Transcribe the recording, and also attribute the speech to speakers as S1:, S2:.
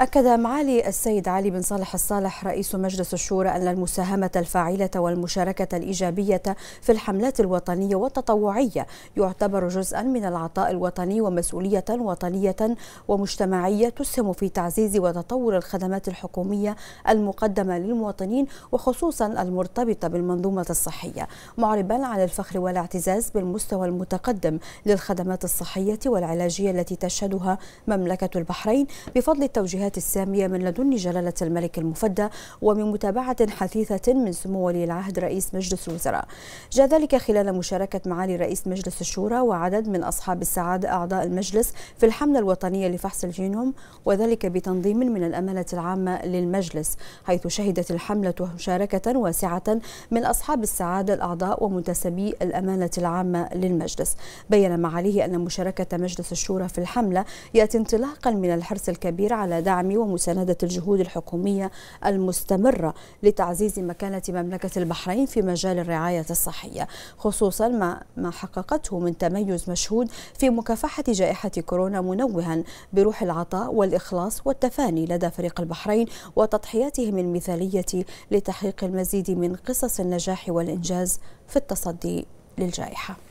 S1: أكد معالي السيد علي بن صالح الصالح رئيس مجلس الشورى أن المساهمة الفاعلة والمشاركة الإيجابية في الحملات الوطنية والتطوعية يعتبر جزءا من العطاء الوطني ومسؤولية وطنية ومجتمعية تسهم في تعزيز وتطور الخدمات الحكومية المقدمة للمواطنين وخصوصا المرتبطة بالمنظومة الصحية معربا عن الفخر والاعتزاز بالمستوى المتقدم للخدمات الصحية والعلاجية التي تشهدها مملكة البحرين بفضل التوجيهات الجهات السامية من لدن جلالة الملك المفدى ومن متابعة حثيثة من سمو ولي العهد رئيس مجلس الوزراء جاء ذلك خلال مشاركة معالي رئيس مجلس الشورى وعدد من أصحاب السعادة أعضاء المجلس في الحملة الوطنية لفحص الجينوم وذلك بتنظيم من الأمانة العامة للمجلس حيث شهدت الحملة مشاركة واسعة من أصحاب السعادة الأعضاء ومنتسبي الأمانة العامة للمجلس بين معاليه أن مشاركة مجلس الشورى في الحملة يأتي انطلاقا من الحرص الكبير على دعم الدعم ومساندة الجهود الحكومية المستمرة لتعزيز مكانة مملكة البحرين في مجال الرعاية الصحية خصوصا ما, ما حققته من تميز مشهود في مكافحة جائحة كورونا منوها بروح العطاء والإخلاص والتفاني لدى فريق البحرين وتضحياتهم المثالية لتحقيق المزيد من قصص النجاح والإنجاز في التصدي للجائحه